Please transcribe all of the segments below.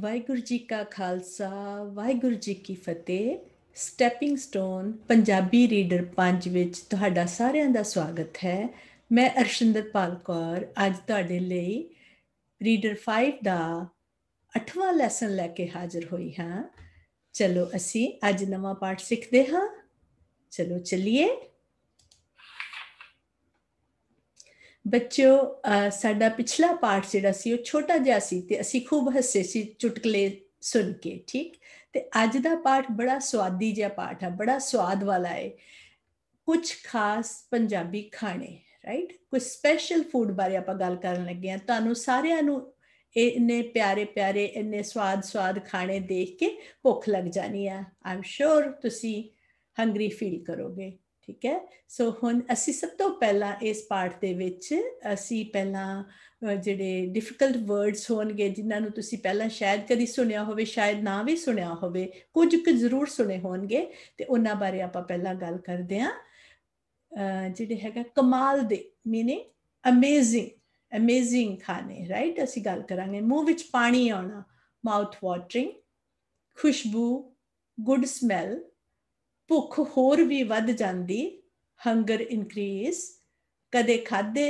ਵਾਹਿਗੁਰੂ ਜੀ ਕਾ ਖਾਲਸਾ ਵਾਹਿਗੁਰੂ ਜੀ ਕੀ ਫਤਿਹ ਸਟੈਪਿੰਗ ਸਟੋਨ ਪੰਜਾਬੀ ਰੀਡਰ 5 ਵਿੱਚ ਤੁਹਾਡਾ ਸਾਰਿਆਂ ਦਾ ਸਵਾਗਤ ਹੈ ਮੈਂ ਅਰਸ਼ਿੰਦਰਪਾਲ ਕੌਰ ਅੱਜ ਤੁਹਾਡੇ ਲਈ ਰੀਡਰ 5 ਦਾ 8ਵਾਂ ਲੈਸਨ ਲੈ ਕੇ ਹਾਜ਼ਰ ਹੋਈ ਹਾਂ ਚਲੋ ਅਸੀਂ ਅੱਜ ਨਵਾਂ ਪਾਠ ਸਿੱਖਦੇ ਹਾਂ ਚਲੋ ਚੱਲੀਏ ਬੱਚੋ ਸਾਡਾ ਪਿਛਲਾ ਪਾਰਟ ਜਿਹੜਾ ਸੀ ਉਹ ਛੋਟਾ ਜਿਹਾ ਸੀ ਤੇ ਅਸੀਂ ਖੂਬ ਹੱਸੇ ਸੀ ਚੁਟਕਲੇ ਸੁਣ ਕੇ ਠੀਕ ਤੇ ਅੱਜ ਦਾ ਪਾਠ ਬੜਾ ਸਵਾਦੀ ਜਿਹਾ ਪਾਠ ਆ ਬੜਾ ਸਵਾਦ ਵਾਲਾ ਹੈ ਕੁਝ ਖਾਸ ਪੰਜਾਬੀ ਖਾਣੇ ਰਾਈਟ ਕੁਝ ਸਪੈਸ਼ਲ ਫੂਡ ਬਾਰੇ ਆਪਾਂ ਗੱਲ ਕਰਨ ਲੱਗੇ ਆ ਤੁਹਾਨੂੰ ਸਾਰਿਆਂ ਨੂੰ ਇੰਨੇ ਪਿਆਰੇ ਪਿਆਰੇ ਇੰਨੇ ਸਵਾਦ ਸਵਾਦ ਖਾਣੇ ਦੇਖ ਕੇ ਭੁੱਖ ਲੱਗ ਜਾਣੀ ਆ ਆਮ ਸ਼ੋਰ ਤੁਸੀਂ ਹੰਗਰੀ ਫੀਲ ਕਰੋਗੇ ਠੀਕ ਹੈ ਸੋ ਹੁਣ ਅਸੀਂ ਸਭ ਤੋਂ ਪਹਿਲਾਂ ਇਸ ਪਾਰਟ ਦੇ ਵਿੱਚ ਅਸੀਂ ਪਹਿਲਾਂ ਜਿਹੜੇ ਡਿਫਿਕਲਟ ਵਰਡਸ ਹੋਣਗੇ ਜਿਨ੍ਹਾਂ ਨੂੰ ਤੁਸੀਂ ਪਹਿਲਾਂ ਸ਼ਾਇਦ ਕਦੀ ਸੁਣਿਆ ਹੋਵੇ ਸ਼ਾਇਦ ਨਾ ਵੀ ਸੁਣਿਆ ਹੋਵੇ ਕੁਝ ਕੁ ਜ਼ਰੂਰ ਸੁਣੇ ਹੋਣਗੇ ਤੇ ਉਹਨਾਂ ਬਾਰੇ ਆਪਾਂ ਪਹਿਲਾਂ ਗੱਲ ਕਰਦੇ ਹਾਂ ਜਿਹੜੇ ਹੈਗਾ ਕਮਾਲ ਦੇ ਮੀਨਿੰਗ ਅਮੇਜ਼ਿੰਗ ਅਮੇਜ਼ਿੰਗ ਖਾਣੇ ਰਾਈਟ ਅਸੀਂ ਗੱਲ ਕਰਾਂਗੇ ਮੂੰਹ ਵਿੱਚ ਪਾਣੀ ਆਉਣਾ ਮਾਊਥ ਵਾਟਰਿੰਗ ਖੁਸ਼ਬੂ ਗੁੱਡ ਸਮੈਲ ਭੁੱਖ ਹੋਰ ਵੀ ਵੱਧ ਜਾਂਦੀ ਹੰਗਰ ਇਨਕਰੀਸ ਕਦੇ ਖਾਦੇ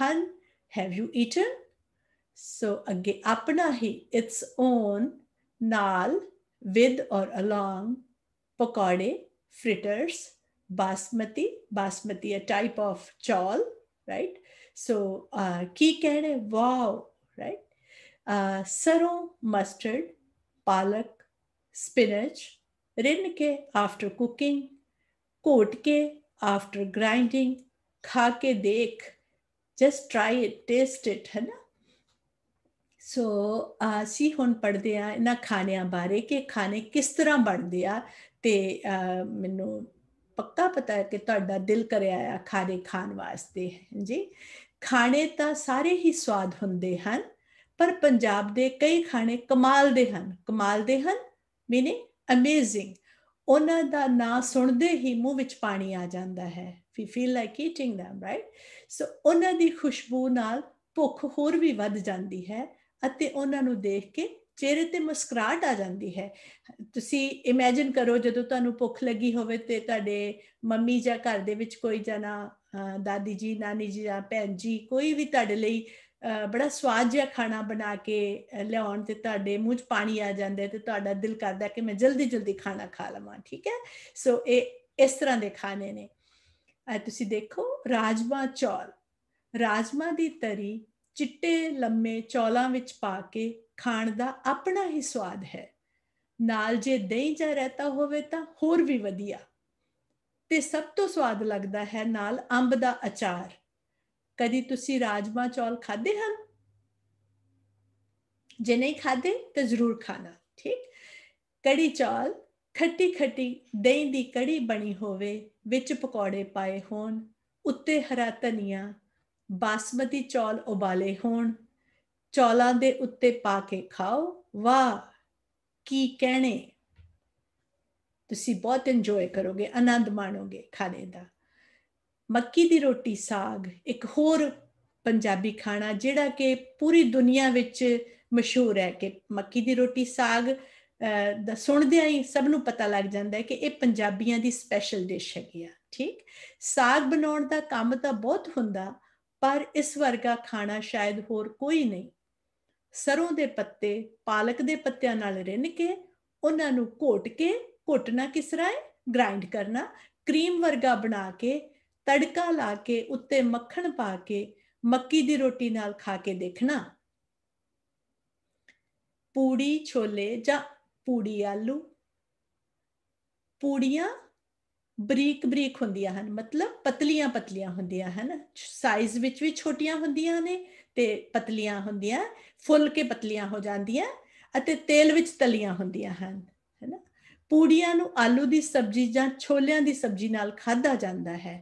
ਹਨ ਹੈਵ ਯੂ ਈਟਨ ਸੋ ਅਗੇ ਆਪਣਾ ਹੀ ਇਟਸ ਓਨ ਨਾਲ ਵਿਦ অর ਅਲੋਂਗ ਪਕੌੜੇ fritters basmati basmati a type of ਚੌਲ ਰਾਈਟ ਸੋ ਕੀ ਕਹਿਣੇ ਵਾਓ ਰਾਈਟ ਸਰੋਂ ਮਸਟਰਡ ਪਾਲਕ ਸਪਿਨਚ ਰਿੰਨ ਕੇ ਆਫਟਰ ਕੁਕਿੰਗ ਕੋਟ ਕੇ ਆਫਟਰ ਗ੍ਰਾਈਂਡਿੰਗ ਖਾ ਕੇ ਦੇਖ just try it taste it ਹੈ ਨਾ ਸੋ ਅਸੀਂ ਹੁਣ ਪੜਦੇ ਆ ਇਹਨਾਂ ਖਾਣਿਆਂ ਬਾਰੇ ਕਿ ਖਾਣੇ ਕਿਸ ਤਰ੍ਹਾਂ ਬਣਦੇ ਆ ਤੇ ਮੈਨੂੰ ਪੱਕਾ ਪਤਾ ਹੈ ਕਿ ਤੁਹਾਡਾ ਦਿਲ ਕਰਿਆ ਆ ਖਾਣੇ ਖਾਣ ਵਾਸਤੇ ਜੀ ਖਾਣੇ ਤਾਂ ਸਾਰੇ ਹੀ ਸਵਾਦ ਹੁੰਦੇ ਹਨ ਪਰ ਪੰਜਾਬ ਦੇ ਕਈ ਖਾਣੇ ਕਮਾਲ ਦੇ ਹਨ ਕਮਾਲ ਦੇ ਹਨ ਮੀਨਿੰਗ ਅਮੇਜ਼ਿੰਗ ਉਹਨਾਂ ਦਾ ਨਾਂ ਸੁਣਦੇ ਹੀ ਮੂੰਹ ਵਿੱਚ ਪਾਣੀ ਆ ਜਾਂਦਾ ਹੈ ਵੀ feel like eating them right so ਉਹਨਾਂ ਦੀ ਖੁਸ਼ਬੂ ਨਾਲ ਭੁੱਖ ਹੋਰ ਵੀ ਵੱਧ ਜਾਂਦੀ ਹੈ ਅਤੇ ਉਹਨਾਂ ਨੂੰ ਦੇਖ ਕੇ ਚਿਹਰੇ ਤੇ ਮੁਸਕਰਾਹਟ ਆ ਜਾਂਦੀ ਹੈ ਤੁਸੀਂ ਇਮੇਜਿਨ ਕਰੋ ਜਦੋਂ ਤੁਹਾਨੂੰ ਭੁੱਖ ਲੱਗੀ ਹੋਵੇ ਤੇ ਤੁਹਾਡੇ ਮੰਮੀ ਜਾਂ ਘਰ ਦੇ ਵਿੱਚ ਕੋਈ ਜਨਾ ਦਾਦੀ ਜੀ ਨਾਨੀ ਜੀ ਜਾਂ ਭੈਣ ਜੀ ਕੋਈ ਵੀ ਤੁਹਾਡੇ ਲਈ ਬੜਾ ਸਵਾਦ ਜਿਹਾ ਖਾਣਾ ਬਣਾ ਕੇ ਲਿਆਉਣ ਤੇ ਤੁਹਾਡੇ ਮੂੰਹ 'ਚ ਪਾਣੀ ਆ ਜਾਂਦਾ ਤੇ ਤੁਹਾਡਾ ਦਿਲ ਕਰਦਾ ਕਿ ਮੈਂ ਜਲਦੀ ਜਲਦੀ ਖਾਣਾ ਖਾ ਲਵਾਂ ਠੀਕ ਹੈ ਸੋ ਇਹ ਇਸ ਤਰ੍ਹਾਂ ਦੇ ਖਾਣੇ ਨੇ ਤੁਸੀਂ ਦੇਖੋ ਰਾਜਮਾ ਚੌਲ ਰਾਜਮਾ ਦੀ ਤਰੀ ਚਿੱਟੇ ਲੰਮੇ ਚੌਲਾਂ ਵਿੱਚ ਪਾ ਕੇ ਖਾਣ ਦਾ ਆਪਣਾ ਹੀ ਸਵਾਦ ਹੈ ਨਾਲ ਜੇ ਦਹੀਂ ਜਾਂ ਰਹਿਤਾ ਹੋਵੇ ਤਾਂ ਹੋਰ ਵੀ ਵਧੀਆ ਤੇ ਸਭ ਤੋਂ ਸਵਾਦ ਲੱਗਦਾ ਹੈ ਨਾਲ ਅੰਬ ਦਾ ਅਚਾਰ ਕਦੀ ਤੁਸੀਂ ਰਾਜਮਾ ਚੌਲ ਖਾਦੇ ਹਨ ਜੇ ਨਹੀਂ ਖਾਦੇ ਤਾਂ ਜ਼ਰੂਰ ਖਾਣਾ ਠੀਕ ਕੜੀ ਚੌਲ ਖੱਟੀ ਖੱਟੀ ਦਹੀਂ ਦੀ ਕੜੀ ਬਣੀ ਹੋਵੇ ਵਿੱਚ ਪਕੌੜੇ ਪਾਏ ਹੋਣ ਉੱਤੇ ਹਰਾ ਧਨੀਆ ਬਾਸਮਤੀ ਚੌਲ ਉਬਾਲੇ ਹੋਣ ਚੌਲਾਂ ਦੇ ਉੱਤੇ ਪਾ ਕੇ ਖਾਓ ਵਾਹ ਕੀ ਕਹਿਣੇ ਤੁਸੀਂ ਬਹੁਤ ਇੰਜੋਏ ਕਰੋਗੇ ਆਨੰਦ ਮਾਣੋਗੇ ਖਾਣੇ ਦਾ ਮੱਕੀ ਦੀ ਰੋਟੀ ਸਾਗ ਇੱਕ ਹੋਰ ਪੰਜਾਬੀ ਖਾਣਾ ਜਿਹੜਾ ਕਿ ਪੂਰੀ ਦੁਨੀਆ ਵਿੱਚ ਮਸ਼ਹੂਰ ਹੈ ਕਿ ਮੱਕੀ ਦੀ ਰੋਟੀ ਸਾਗ ਦਾ ਸੁਣਦਿਆਂ ਹੀ ਸਭ ਨੂੰ ਪਤਾ ਲੱਗ ਜਾਂਦਾ ਹੈ ਕਿ ਇਹ ਪੰਜਾਬੀਆਂ ਦੀ ਸਪੈਸ਼ਲ ਡਿਸ਼ ਹੈਗੀ ਆ ਠੀਕ ਸਾਗ ਬਣਾਉਣ ਦਾ ਕੰਮ ਤਾਂ ਬਹੁਤ ਹੁੰਦਾ ਪਰ ਇਸ ਵਰਗਾ ਖਾਣਾ ਸ਼ਾਇਦ ਹੋਰ ਕੋਈ ਨਹੀਂ ਸਰੋਂ ਦੇ ਪੱਤੇ ਪਾਲਕ ਦੇ ਪੱਤਿਆਂ ਨਾਲ ਰਿੰਨ ਕੇ ਉਹਨਾਂ ਨੂੰ ਘੋਟ ਕੇ ਘੋਟਣਾ ਕਿਸ ਤਰ੍ਹਾਂ ਹੈ ਗ੍ਰਾਈਂਡ ਕਰਨਾ ਕਰੀਮ ਵਰਗਾ ਬਣਾ ਕੇ ਤੜਕਾ ਲਾ ਕੇ ਉੱਤੇ ਮੱਖਣ ਪਾ ਕੇ ਮੱਕੀ ਦੀ ਰੋਟੀ ਨਾਲ ਖਾ ਕੇ ਦੇਖਣਾ ਪੂੜੀ ਛੋਲੇ ਜਾਂ ਪੂੜੀ ਆਲੂ ਪੂੜੀਆਂ ਬਰੀਕ ਬਰੀਕ ਹੁੰਦੀਆਂ ਹਨ ਮਤਲਬ ਪਤਲੀਆਂ ਪਤਲੀਆਂ ਹੁੰਦੀਆਂ ਹਨ ਸਾਈਜ਼ ਵਿੱਚ ਵੀ ਛੋਟੀਆਂ ਹੁੰਦੀਆਂ ਨੇ ਤੇ ਪਤਲੀਆਂ ਹੁੰਦੀਆਂ ਫੁੱਲ ਕੇ ਪਤਲੀਆਂ ਹੋ ਜਾਂਦੀਆਂ ਅਤੇ ਤੇਲ ਵਿੱਚ ਤਲੀਆਂ ਹੁੰਦੀਆਂ ਹਨ ਹੈਨਾ ਪੂੜੀਆਂ ਨੂੰ ਆਲੂ ਦੀ ਸਬਜ਼ੀ ਜਾਂ ਛੋਲਿਆਂ ਦੀ ਸਬਜ਼ੀ ਨਾਲ ਖਾਧਾ ਜਾਂਦਾ ਹੈ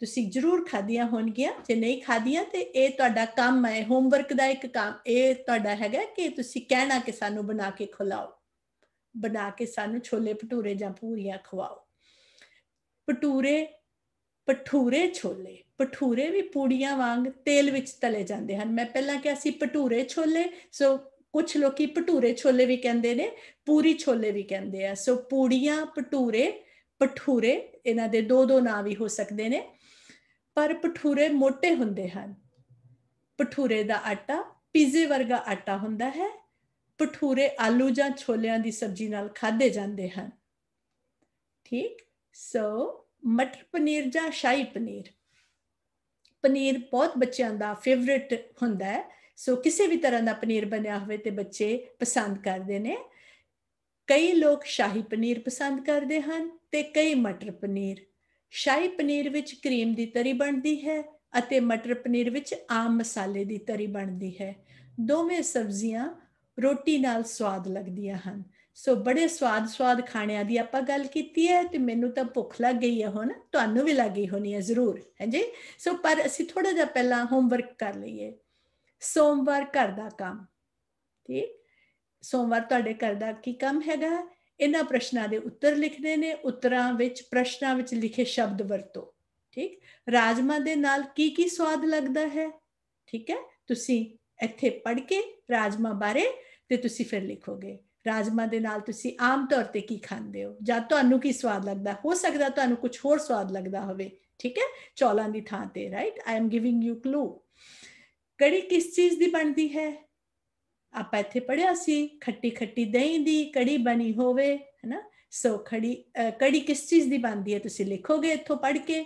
ਤੁਸੀਂ ਜ਼ਰੂਰ ਖਾਧੀਆਂ ਹੋਣਗੀਆਂ ਜੇ ਨਹੀਂ ਖਾਧੀਆਂ ਤੇ ਇਹ ਤੁਹਾਡਾ ਕੰਮ ਹੈ ਹੋਮਵਰਕ ਦਾ ਇੱਕ ਕੰਮ ਇਹ ਤੁਹਾਡਾ ਹੈਗਾ ਕਿ ਤੁਸੀਂ ਕਹਿਣਾ ਕਿ ਸਾਨੂੰ ਬਣਾ ਕੇ ਖਿਲਾਓ ਬਣਾ ਕੇ ਸਾਨੂੰ ਛੋਲੇ ਭਟੂਰੇ ਜਾਂ ਪੂਰੀਆਂ ਖਵਾਓ ਭਟੂਰੇ ਭਟੂਰੇ ਛੋਲੇ ਭਟੂਰੇ ਵੀ ਪੂੜੀਆਂ ਵਾਂਗ ਤੇਲ ਵਿੱਚ ਤਲੇ ਜਾਂਦੇ ਹਨ ਮੈਂ ਪਹਿਲਾਂ ਕਿਹਾ ਸੀ ਭਟੂਰੇ ਛੋਲੇ ਸੋ ਕੁਝ ਲੋਕੀ ਭਟੂਰੇ ਛੋਲੇ ਵੀ ਕਹਿੰਦੇ ਨੇ ਪੂਰੀ ਛੋਲੇ ਵੀ ਕਹਿੰਦੇ ਆ ਸੋ ਪੂੜੀਆਂ ਭਟੂਰੇ ਭਟੂਰੇ ਇਹਨਾਂ ਦੇ ਦੋ ਦੋ ਨਾਂ ਵੀ ਹੋ ਸਕਦੇ ਨੇ ਪਰ ਪਠੂਰੇ ਮੋٹے ਹੁੰਦੇ ਹਨ ਪਠੂਰੇ ਦਾ ਆਟਾ ਪੀਜ਼ੇ ਵਰਗਾ ਆਟਾ ਹੁੰਦਾ ਹੈ ਪਠੂਰੇ ਆਲੂ ਜਾਂ ਛੋਲਿਆਂ ਦੀ ਸਬਜ਼ੀ ਨਾਲ ਖਾਦੇ ਜਾਂਦੇ ਹਨ ਠੀਕ ਸੋ ਮਟਰ ਪਨੀਰ ਜਾਂ ਸ਼ਾਹੀ ਪਨੀਰ ਪਨੀਰ ਬਹੁਤ ਬੱਚਿਆਂ ਦਾ ਫੇਵਰਿਟ ਹੁੰਦਾ ਹੈ ਸੋ ਕਿਸੇ ਵੀ ਤਰ੍ਹਾਂ ਦਾ ਪਨੀਰ ਬਣਿਆ ਹੋਵੇ ਤੇ ਬੱਚੇ ਪਸੰਦ ਕਰਦੇ ਨੇ ਕਈ ਲੋਕ ਸ਼ਾਹੀ ਪਨੀਰ ਪਸੰਦ ਕਰਦੇ ਹਨ ਤੇ ਕਈ ਮਟਰ ਪਨੀਰ ਸ਼ਾਹੀ ਪਨੀਰ ਵਿੱਚ ਕਰੀਮ ਦੀ ਤਰੀ ਬਣਦੀ ਹੈ ਅਤੇ ਮਟਰ ਪਨੀਰ ਵਿੱਚ ਆਮ ਮਸਾਲੇ ਦੀ ਤਰੀ ਬਣਦੀ ਹੈ ਦੋਵੇਂ ਸਬਜ਼ੀਆਂ ਰੋਟੀ ਨਾਲ ਸਵਾਦ ਲੱਗਦੀਆਂ ਹਨ ਸੋ ਬੜੇ ਸਵਾਦ ਸਵਾਦ ਖਾਣਿਆਂ ਦੀ ਆਪਾਂ ਗੱਲ ਕੀਤੀ ਹੈ ਤੇ ਮੈਨੂੰ ਤਾਂ ਭੁੱਖ ਲੱਗ ਗਈ ਹੈ ਹੁਣ ਤੁਹਾਨੂੰ ਵੀ ਲੱਗੀ ਹੋਣੀ ਹੈ ਜ਼ਰੂਰ ਹਾਂਜੀ ਸੋ ਪਰ ਅਸੀਂ ਥੋੜਾ ਜਿਹਾ ਪਹਿਲਾਂ ਹੋਮਵਰਕ ਕਰ ਲਈਏ ਸੋਮਵਾਰ ਕਰਦਾ ਕੰਮ ਠੀਕ ਸੋਮਵਾਰ ਤੁਹਾਡੇ ਕਰਦਾ ਕੀ ਕੰਮ ਹੈਗਾ ਇਹਨਾਂ ਪ੍ਰਸ਼ਨਾਂ ਦੇ ਉੱਤਰ ਲਿਖਦੇ ਨੇ ਉੱਤਰਾਂ ਵਿੱਚ ਪ੍ਰਸ਼ਨਾਂ ਵਿੱਚ ਲਿਖੇ ਸ਼ਬਦ ਵਰਤੋ ਠੀਕ ਰਾਜਮਾ ਦੇ ਨਾਲ ਕੀ ਕੀ ਸਵਾਦ ਲੱਗਦਾ ਹੈ ਠੀਕ ਹੈ ਤੁਸੀਂ ਇੱਥੇ ਪੜ੍ਹ ਕੇ ਰਾਜਮਾ ਬਾਰੇ ਤੇ ਤੁਸੀਂ ਫਿਰ ਲਿਖੋਗੇ ਰਾਜਮਾ ਦੇ ਨਾਲ ਤੁਸੀਂ ਆਮ ਤੌਰ ਤੇ ਕੀ ਖਾਂਦੇ ਹੋ ਜਾਂ ਤੁਹਾਨੂੰ ਕੀ ਸਵਾਦ ਲੱਗਦਾ ਹੋ ਸਕਦਾ ਤੁਹਾਨੂੰ ਕੁਝ ਹੋਰ ਸਵਾਦ ਲੱਗਦਾ ਹੋਵੇ ਠੀਕ ਹੈ ਚੌਲਾਂ ਦੀ ਥਾਂ ਤੇ right I am giving you clue ਕੜੀ ਕਿਸ ਚੀਜ਼ ਦੀ ਬਣਦੀ ਹੈ ਆਪਾਂ ਇੱਥੇ ਪੜਿਆ ਸੀ ਖੱਟੀ ਖੱਟੀ ਦਹੀਂ ਦੀ ਕੜੀ ਬਣੀ ਹੋਵੇ ਹੈਨਾ ਸੋ ਖੜੀ ਕੜੀ ਕਿਸ ਚੀਜ਼ ਦੀ ਬਣਦੀ ਹੈ ਤੁਸੀਂ ਲਿਖੋਗੇ ਇੱਥੋਂ ਪੜ ਕੇ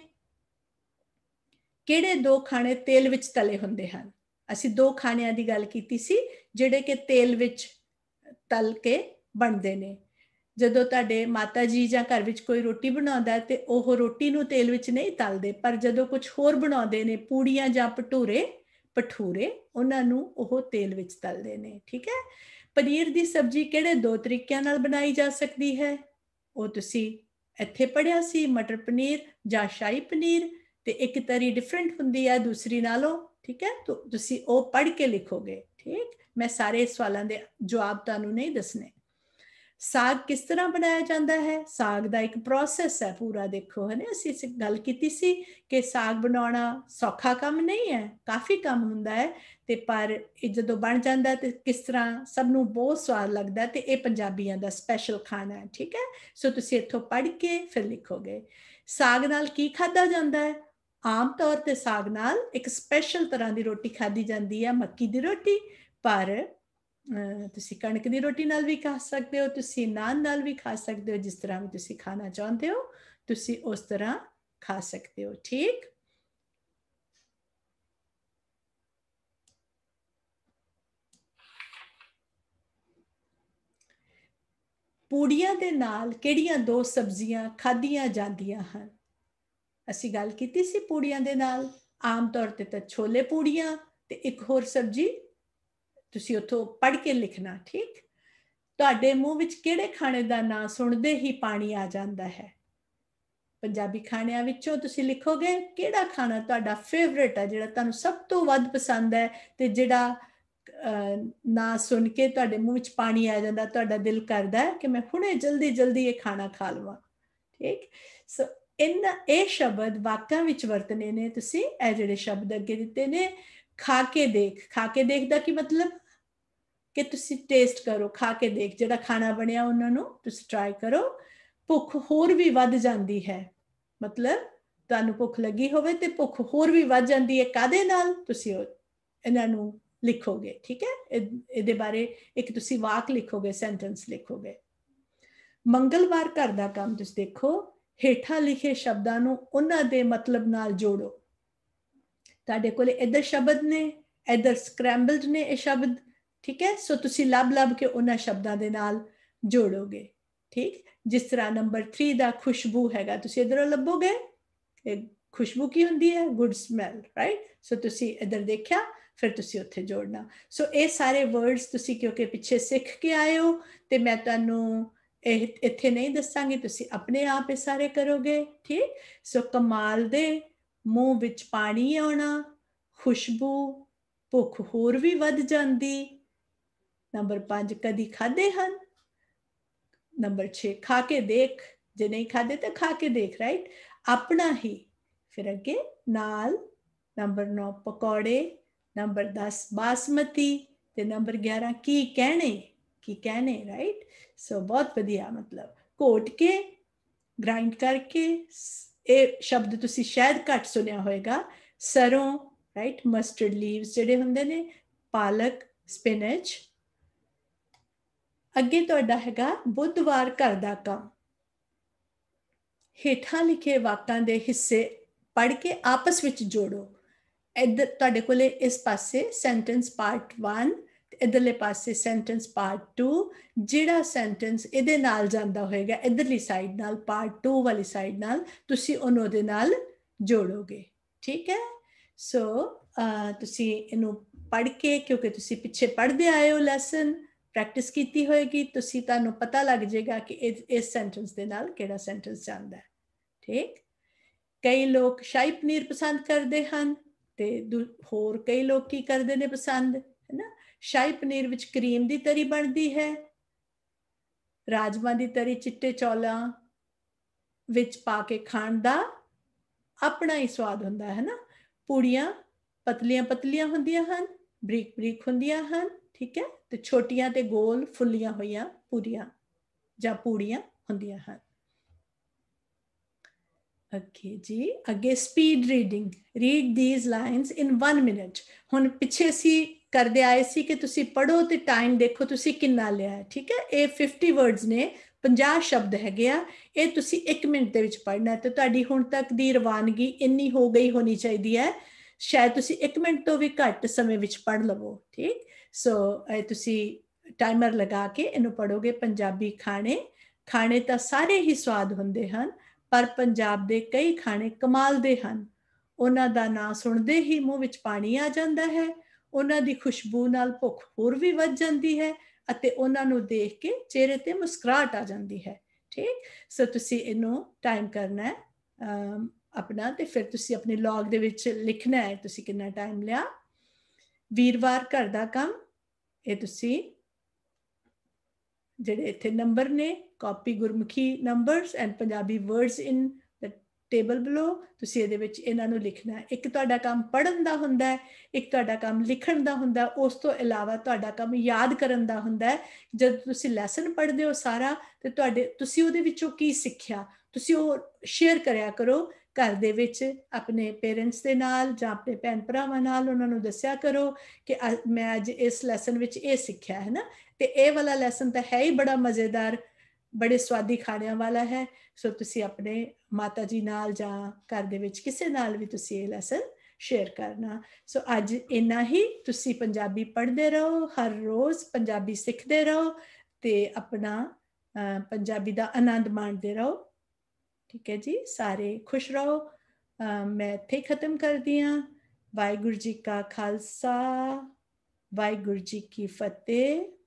ਕਿਹੜੇ ਦੋ ਖਾਣੇ ਤੇਲ ਵਿੱਚ ਤਲੇ ਹੁੰਦੇ ਹਨ ਅਸੀਂ ਦੋ ਖਾਣਿਆਂ ਦੀ ਗੱਲ ਕੀਤੀ ਸੀ ਜਿਹੜੇ ਕਿ ਤੇਲ ਵਿੱਚ ਤਲ ਕੇ ਬਣਦੇ ਨੇ ਜਦੋਂ ਤੁਹਾਡੇ ਮਾਤਾ ਜੀ ਜਾਂ ਘਰ ਵਿੱਚ ਕੋਈ ਰੋਟੀ ਬਣਾਉਂਦਾ ਤੇ ਉਹ ਰੋਟੀ ਨੂੰ ਤੇਲ ਵਿੱਚ ਨਹੀਂ ਤਲਦੇ ਪਰ ਜਦੋਂ ਕੁਝ ਹੋਰ ਬਣਾਉਂਦੇ ਨੇ ਪੂੜੀਆਂ ਜਾਂ ਭਟੂਰੇ ਪਠੂਰੇ ਉਹਨਾਂ ਨੂੰ ਉਹ ਤੇਲ ਵਿੱਚ ਤਲਦੇ ਨੇ ਠੀਕ ਹੈ ਪਨੀਰ ਦੀ ਸਬਜ਼ੀ ਕਿਹੜੇ ਦੋ ਤਰੀਕਿਆਂ ਨਾਲ ਬਣਾਈ ਜਾ ਸਕਦੀ ਹੈ ਉਹ ਤੁਸੀਂ ਇੱਥੇ ਪੜਿਆ ਸੀ ਮਟਰ ਪਨੀਰ ਜਾਂ ਸ਼ਾਹੀ ਪਨੀਰ ਤੇ ਇੱਕ ਤਰੀ ਡਿਫਰੈਂਟ ਹੁੰਦੀ ਹੈ ਦੂਸਰੀ ਨਾਲੋਂ ਠੀਕ ਹੈ ਤਾਂ ਤੁਸੀਂ ਉਹ ਪੜ੍ਹ ਕੇ ਲਿਖੋਗੇ ਠੀਕ ਮੈਂ ਸਾਰੇ ਸਵਾਲਾਂ ਦੇ ਜਵਾਬ ਤੁਹਾਨੂੰ ਨਹੀਂ ਦੱਸਨੇ ਸਾਗ ਕਿਸ ਤਰ੍ਹਾਂ ਬਣਾਇਆ ਜਾਂਦਾ ਹੈ ਸਾਗ ਦਾ ਇੱਕ ਪ੍ਰੋਸੈਸ ਹੈ ਪੂਰਾ ਦੇਖੋ ਹਨੇ ਅਸੀਂ ਇਸ ਗੱਲ ਕੀਤੀ ਸੀ ਕਿ ਸਾਗ ਬਣਾਉਣਾ ਸੌਖਾ ਕੰਮ ਨਹੀਂ ਹੈ ਕਾਫੀ ਕੰਮ ਹੁੰਦਾ ਹੈ ਤੇ ਪਰ ਇਹ ਜਦੋਂ ਬਣ ਜਾਂਦਾ ਤੇ ਕਿਸ ਤਰ੍ਹਾਂ ਸਭ ਨੂੰ ਬਹੁਤ ਸਵਾਦ ਲੱਗਦਾ ਤੇ ਇਹ ਪੰਜਾਬੀਆਂ ਦਾ ਸਪੈਸ਼ਲ ਖਾਣਾ ਹੈ ਠੀਕ ਹੈ ਸੋ ਤੁਸੀਂ ਇੱਥੋਂ ਪੜ੍ਹ ਕੇ ਫਿਰ ਲਿਖੋਗੇ ਸਾਗ ਨਾਲ ਕੀ ਖਾਦਾ ਜਾਂਦਾ ਹੈ ਆਮ ਤੌਰ ਤੇ ਸਾਗ ਨਾਲ ਇੱਕ ਸਪੈਸ਼ਲ ਤਰ੍ਹਾਂ ਦੀ ਰੋਟੀ ਖਾਦੀ ਜਾਂਦੀ ਹੈ ਮੱਕੀ ਦੀ ਰੋਟੀ ਪਰ ਤੁਸੀਂ ਕਣਕ ਦੀ ਰੋਟੀ ਨਾਲ ਵੀ ਖਾ ਸਕਦੇ ਹੋ ਤੁਸੀਂ ਨਾਨ ਨਾਲ ਵੀ ਖਾ ਸਕਦੇ ਹੋ ਜਿਸ ਤਰ੍ਹਾਂ ਵੀ ਤੁਸੀਂ ਖਾਣਾ ਚਾਹੁੰਦੇ ਹੋ ਤੁਸੀਂ ਉਸ ਤਰ੍ਹਾਂ ਖਾ ਸਕਦੇ ਹੋ ਠੀਕ ਪੂੜੀਆਂ ਦੇ ਨਾਲ ਕਿਹੜੀਆਂ ਦੋ ਸਬਜ਼ੀਆਂ ਖਾਧੀਆਂ ਜਾਂਦੀਆਂ ਹਨ ਅਸੀਂ ਗੱਲ ਕੀਤੀ ਸੀ ਪੂੜੀਆਂ ਦੇ ਨਾਲ ਆਮ ਤੌਰ ਤੇ ਤਾਂ ਛੋਲੇ ਪੂੜੀਆਂ ਤੇ ਇੱਕ ਹੋਰ ਸਬਜ਼ੀ ਤੁਸੀਂ ਉਥੋਂ ਪੜ੍ਹ ਕੇ ਲਿਖਣਾ ਠੀਕ ਤੁਹਾਡੇ ਮੂੰਹ ਵਿੱਚ ਕਿਹੜੇ ਖਾਣੇ ਦਾ ਨਾਂ ਸੁਣਦੇ ਹੀ ਪਾਣੀ ਆ ਜਾਂਦਾ ਹੈ ਪੰਜਾਬੀ ਖਾਣਿਆਂ ਵਿੱਚੋਂ ਤੁਸੀਂ ਲਿਖੋਗੇ ਕਿਹੜਾ ਖਾਣਾ ਤੁਹਾਡਾ ਫੇਵਰਿਟ ਹੈ ਜਿਹੜਾ ਤੁਹਾਨੂੰ ਸਭ ਤੋਂ ਵੱਧ ਪਸੰਦ ਹੈ ਤੇ ਜਿਹੜਾ ਨਾ ਸੁਣ ਕੇ ਤੁਹਾਡੇ ਮੂੰਹ ਵਿੱਚ ਪਾਣੀ ਆ ਜਾਂਦਾ ਤੁਹਾਡਾ ਦਿਲ ਕਰਦਾ ਹੈ ਕਿ ਮੈਂ ਹੁਣੇ ਜਲਦੀ ਜਲਦੀ ਇਹ ਖਾਣਾ ਖਾ ਲਵਾਂ ਠੀਕ ਸੋ ਇਨ ਇਹ ਸ਼ਬਦ ਵਾਕਾਂ ਵਿੱਚ ਵਰਤਨੇ ਨੇ ਤੁਸੀਂ ਇਹ ਜਿਹੜੇ ਸ਼ਬਦ ਅੱਗੇ ਦਿੱਤੇ ਨੇ ਖਾ ਕੇ ਦੇਖ ਖਾ ਕੇ ਦੇਖਦਾ ਕੀ ਮਤਲਬ ਕਿ ਤੁਸੀਂ ਟੇਸਟ ਕਰੋ ਖਾ ਕੇ ਦੇਖ ਜਿਹੜਾ ਖਾਣਾ ਬਣਿਆ ਉਹਨਾਂ ਨੂੰ ਤੁਸੀਂ ਟਰਾਈ ਕਰੋ ਭੁੱਖ ਹੋਰ ਵੀ ਵੱਧ ਜਾਂਦੀ ਹੈ ਮਤਲਬ ਤੁਹਾਨੂੰ ਭੁੱਖ ਲੱਗੀ ਹੋਵੇ ਤੇ ਭੁੱਖ ਹੋਰ ਵੀ ਵੱਧ ਜਾਂਦੀ ਹੈ ਕਾਦੇ ਨਾਲ ਤੁਸੀਂ ਇਹਨਾਂ ਨੂੰ ਲਿਖੋਗੇ ਠੀਕ ਹੈ ਇਹਦੇ ਬਾਰੇ ਇੱਕ ਤੁਸੀਂ ਵਾਕ ਲਿਖੋਗੇ ਸੈਂਟੈਂਸ ਲਿਖੋਗੇ ਮੰਗਲਵਾਰ ਘਰ ਦਾ ਕੰਮ ਤੁਸੀਂ ਦੇਖੋ ਹੇਠਾਂ ਲਿਖੇ ਸ਼ਬਦਾਂ ਨੂੰ ਉਹਨਾਂ ਦੇ ਮਤਲਬ ਨਾਲ ਜੋੜੋ ਤੁਹਾਡੇ ਕੋਲ ਇੱਧਰ ਸ਼ਬਦ ਨੇ ਇੱਧਰ ਸਕ੍ਰੈਂਬਲਡ ਨੇ ਇਹ ਸ਼ਬਦ ਠੀਕ ਹੈ ਸੋ ਤੁਸੀਂ ਲੱਭ ਲੱਭ ਕੇ ਉਹਨਾਂ ਸ਼ਬਦਾਂ ਦੇ ਨਾਲ ਜੋੜੋਗੇ ਠੀਕ ਜਿਸ ਤਰ੍ਹਾਂ ਨੰਬਰ 3 ਦਾ ਖੁਸ਼ਬੂ ਹੈਗਾ ਤੁਸੀਂ ਇਧਰੋਂ ਲੱਭੋਗੇ ਕਿ ਖੁਸ਼ਬੂ ਕੀ ਹੁੰਦੀ ਹੈ ਗੁੱਡ ਸਮੈਲ ਰਾਈਟ ਸੋ ਤੁਸੀਂ ਇਧਰ ਦੇਖਿਆ ਫਿਰ ਤੁਸੀਂ ਉੱਥੇ ਜੋੜਨਾ ਸੋ ਇਹ ਸਾਰੇ ਵਰਡਸ ਤੁਸੀਂ ਕਿਉਂਕਿ ਪਿੱਛੇ ਸਿੱਖ ਕੇ ਆਏ ਹੋ ਤੇ ਮੈਂ ਤੁਹਾਨੂੰ ਇਹ ਇੱਥੇ ਨਹੀਂ ਦੱਸਾਂਗੀ ਤੁਸੀਂ ਆਪਣੇ ਆਪ ਇਹ ਸਾਰੇ ਕਰੋਗੇ ਠੀਕ ਸੋ ਕਮਾਲ ਦੇ ਮੂੰਹ ਵਿੱਚ ਪਾਣੀ ਆਉਣਾ ਖੁਸ਼ਬੂ ਭੁੱਖ ਹੋਰ ਵੀ ਵੱਧ ਜਾਂਦੀ ਨੰਬਰ 5 ਕਦੀ ਖਾਦੇ ਹਨ ਨੰਬਰ 6 ਖਾ ਕੇ ਦੇਖ ਜੇ ਨਹੀਂ ਖਾਦੇ ਤਾਂ ਖਾ ਕੇ ਦੇਖ ਰਾਈਟ ਆਪਣਾ ਹੀ ਫਿਰ ਅੱਗੇ ਨਾਲ ਨੰਬਰ 9 ਪਕੌੜੇ ਨੰਬਰ 10 ਬਾਸਮਤੀ ਤੇ ਨੰਬਰ 11 ਕੀ ਕਹਿਣੇ ਕੀ ਕਹਿਣੇ ਰਾਈਟ ਸੋ ਬਹੁਤ ਵਧੀਆ ਮਤਲਬ ਕੋਟ ਕੇ ਗ੍ਰਾਈਂਡ ਕਰਕੇ ਇਹ ਸ਼ਬਦ ਤੁਸੀਂ ਸ਼ਾਇਦ ਘੱਟ ਸੁਣਿਆ ਹੋਵੇਗਾ ਸਰੋਂ ਰਾਈਟ ਮਸਟਰਡ ਲੀਵਸ ਜਿਹੜੇ ਹੁੰਦੇ ਨੇ ਪਾਲਕ ਸਪਿਨਚ ਅੱਗੇ ਤੁਹਾਡਾ ਹੈਗਾ ਬੁੱਧਵਾਰ ਘਰ ਦਾ ਕੰਮ ਹੇਠਾਂ ਲਿਖੇ ਵਾਕਾਂ ਦੇ ਹਿੱਸੇ ਪੜ੍ਹ ਕੇ ਆਪਸ ਵਿੱਚ ਜੋੜੋ ਇੱਧਰ ਤੁਹਾਡੇ ਕੋਲੇ ਇਸ ਪਾਸੇ ਸੈਂਟੈਂਸ ਪਾਰਟ 1 ਇਧਰਲੇ ਪਾਸੇ ਸੈਂਟੈਂਸ ਪਾਰਟ 2 ਜਿਹੜਾ ਸੈਂਟੈਂਸ ਇਹਦੇ ਨਾਲ ਜਾਂਦਾ ਹੋਏਗਾ ਇਧਰਲੀ ਸਾਈਡ ਨਾਲ ਪਾਰਟ 2 ਵਾਲੀ ਸਾਈਡ ਨਾਲ ਤੁਸੀਂ ਉਹਨੋਂ ਦੇ ਨਾਲ ਜੋੜੋਗੇ ਠੀਕ ਹੈ ਸੋ ਤੁਸੀਂ ਇਹਨੂੰ ਪੜ੍ਹ ਕੇ ਕਿਉਂਕਿ ਤੁਸੀਂ ਪਿੱਛੇ ਪੜ੍ਹਦੇ ਆਏ ਹੋ ਲੈਸਨ ਪ੍ਰੈਕਟਿਸ ਕੀਤੀ ਹੋਏਗੀ ਤੁਸੀਂ ਤੁਹਾਨੂੰ ਪਤਾ ਲੱਗ ਜਾਏਗਾ ਕਿ ਇਸ ਸੈਂਟੈਂਸ ਦੇ ਨਾਲ ਕਿਹੜਾ ਸੈਂਟੈਂਸ ਜਾਂਦਾ ਹੈ ਠੀਕ ਕਈ ਲੋਕ ਸ਼ਾਹੀ ਪਨੀਰ ਪਸੰਦ ਕਰਦੇ ਹਨ ਤੇ ਹੋਰ ਕਈ ਲੋਕ ਕੀ ਕਰਦੇ ਨੇ ਪਸੰਦ ਹੈ ਨਾ ਸ਼ਾਹੀ ਪਨੀਰ ਵਿੱਚ ਕਰੀਮ ਦੀ ਤਰੀ ਬਣਦੀ ਹੈ ਰਾਜਮਾ ਦੀ ਤਰੀ ਚਿੱਟੇ ਚੌਲਾਂ ਵਿੱਚ ਪਾ ਕੇ ਖਾਣ ਦਾ ਆਪਣਾ ਹੀ ਸਵਾਦ ਹੁੰਦਾ ਹੈ ਨਾ ਪੂੜੀਆਂ ਪਤਲੀਆਂ ਪਤਲੀਆਂ ਹੁੰਦੀਆਂ ਹਨ ਬਰੀਕ ਬਰੀਕ ਹੁੰਦੀਆਂ ਹਨ ਠੀਕ ਹੈ ਤੇ ਛੋਟੀਆਂ ਤੇ ਗੋਲ ਫੁੱਲੀਆਂ ਹੋਈਆਂ ਪੂਰੀਆਂ ਜਾਂ ਪੂੜੀਆਂ ਹੁੰਦੀਆਂ ਹਨ ਅੱਗੇ ਜੀ ਅੱਗੇ speed reading read these lines in 1 minute ਹੁਣ ਪਿੱਛੇ ਸੀ ਕਰਦੇ ਆਏ ਸੀ ਕਿ ਤੁਸੀਂ ਪੜੋ ਤੇ ਟਾਈਮ ਦੇਖੋ ਤੁਸੀਂ ਕਿੰਨਾ ਲਿਆ ਹੈ ਠੀਕ ਹੈ ਇਹ 50 ਵਰਡਸ ਨੇ 50 ਸ਼ਬਦ ਹੈਗੇ ਆ ਇਹ ਤੁਸੀਂ 1 ਮਿੰਟ ਦੇ ਵਿੱਚ ਪੜਨਾ ਤੇ ਤੁਹਾਡੀ ਹੁਣ ਤੱਕ ਦੀ ਰਵਾਨਗੀ ਇੰਨੀ ਹੋ ਗਈ ਹੋਣੀ ਚਾਹੀਦੀ ਹੈ ਸ਼ਾਇਦ ਤੁਸੀਂ 1 ਮਿੰਟ ਤੋਂ ਵੀ ਘੱਟ ਸਮੇਂ ਵਿੱਚ ਪੜ ਲਵੋ ਠੀਕ ਸੋ ਤੁਸੀਂ ਟਾਈਮਰ ਲਗਾ ਕੇ ਇਹਨੂੰ ਪੜੋਗੇ ਪੰਜਾਬੀ ਖਾਣੇ ਖਾਣੇ ਤਾਂ ਸਾਰੇ ਹੀ ਸਵਾਦ ਹੁੰਦੇ ਹਨ ਪਰ ਪੰਜਾਬ ਦੇ ਕਈ ਖਾਣੇ ਕਮਾਲ ਦੇ ਹਨ ਉਹਨਾਂ ਦਾ ਨਾਂ ਸੁਣਦੇ ਹੀ ਮੂੰਹ ਵਿੱਚ ਪਾਣੀ ਆ ਜਾਂਦਾ ਹੈ ਉਹਨਾਂ ਦੀ ਖੁਸ਼ਬੂ ਨਾਲ ਭੁੱਖ ਹੋਰ ਵੀ ਵੱਧ ਜਾਂਦੀ ਹੈ ਅਤੇ ਉਹਨਾਂ ਨੂੰ ਦੇਖ ਕੇ ਚਿਹਰੇ ਤੇ ਮੁਸਕਰਾਹਟ ਆ ਜਾਂਦੀ ਹੈ ਠੀਕ ਸੋ ਤੁਸੀਂ ਇਹਨੂੰ ਟਾਈਮ ਕਰਨਾ ਹੈ ਆਪਣਾ ਤੇ ਫਿਰ ਤੁਸੀਂ ਆਪਣੇ ਲੌਗ ਦੇ ਵਿੱਚ ਲਿਖਣਾ ਹੈ ਤੁਸੀਂ ਕਿੰਨਾ ਟਾਈਮ ਲਿਆ ਵੀਰਵਾਰ ਘਰ ਦਾ ਕੰਮ ਇਹ ਤੁਸੀਂ ਜਿਹੜੇ ਇੱਥੇ ਨੰਬਰ ਨੇ copy Gurmukhi numbers and Punjabi words in the table below ਤੁਸੀਂ ਇਹਦੇ ਵਿੱਚ ਇਹਨਾਂ ਨੂੰ ਲਿਖਣਾ ਇੱਕ ਤੁਹਾਡਾ ਕੰਮ ਪੜਨ ਦਾ ਹੁੰਦਾ ਹੈ ਇੱਕ ਤੁਹਾਡਾ ਕੰਮ ਲਿਖਣ ਦਾ ਹੁੰਦਾ ਹੈ ਉਸ ਤੋਂ ਇਲਾਵਾ ਤੁਹਾਡਾ ਕੰਮ ਯਾਦ ਕਰਨ ਦਾ ਹੁੰਦਾ ਹੈ ਜਦ ਤੁਸੀਂ ਲੈਸਨ ਪੜ੍ਹਦੇ ਹੋ ਸਾਰਾ ਤੇ ਤੁਹਾਡੇ ਤੁਸੀਂ ਉਹਦੇ ਵਿੱਚੋਂ ਕੀ ਸਿੱਖਿਆ ਤੁਸੀਂ ਉਹ ਸ਼ੇਅਰ ਕਰਿਆ ਕਰੋ ਘਰ ਦੇ ਵਿੱਚ ਆਪਣੇ ਪੇਰੈਂਟਸ ਦੇ ਨਾਲ ਜਾਂ ਆਪਣੇ ਭੈਣ ਭਰਾਵਾਂ ਨਾਲ ਉਹਨਾਂ ਨੂੰ ਦੱਸਿਆ ਕਰੋ ਕਿ ਮੈਂ ਅੱਜ ਇਸ ਲੈਸਨ ਵਿੱਚ ਇਹ ਸਿੱਖਿਆ ਹੈ ਨਾ ਤੇ ਇਹ ਵਾਲਾ ਲੈਸਨ ਤਾਂ ਹੈ ਹੀ ਬੜਾ ਮਜ਼ੇਦਾਰ ਬੜੇ ਸਵਾਦੀ ਖਾਣਿਆਂ ਵਾਲਾ ਹੈ ਸੋ ਤੁਸੀਂ ਆਪਣੇ ਮਾਤਾ ਜੀ ਨਾਲ ਜਾਂ ਘਰ ਦੇ ਵਿੱਚ ਕਿਸੇ ਨਾਲ ਵੀ ਤੁਸੀਂ ਇਹ ਲੈਸਨ ਸ਼ੇਅਰ ਕਰਨਾ ਸੋ ਅੱਜ ਇੰਨਾ ਹੀ ਤੁਸੀਂ ਪੰਜਾਬੀ ਪੜ੍ਹਦੇ ਰਹੋ ਹਰ ਰੋਜ਼ ਪੰਜਾਬੀ ਸਿੱਖਦੇ ਰਹੋ ਤੇ ਆਪਣਾ ਪੰਜਾਬੀ ਦਾ ਆਨੰਦ ਮਾਣਦੇ ਰਹੋ ਠੀਕ ਹੈ ਜੀ ਸਾਰੇ ਖੁਸ਼ ਰਹੋ ਮੈਂ ਇੱਥੇ ਖਤਮ ਕਰਦੀ ਆ ਵਾਹਿਗੁਰੂ ਜੀ ਕਾ ਖਾਲਸਾ ਵਾਹਿਗੁਰੂ ਜੀ ਕੀ ਫਤਿਹ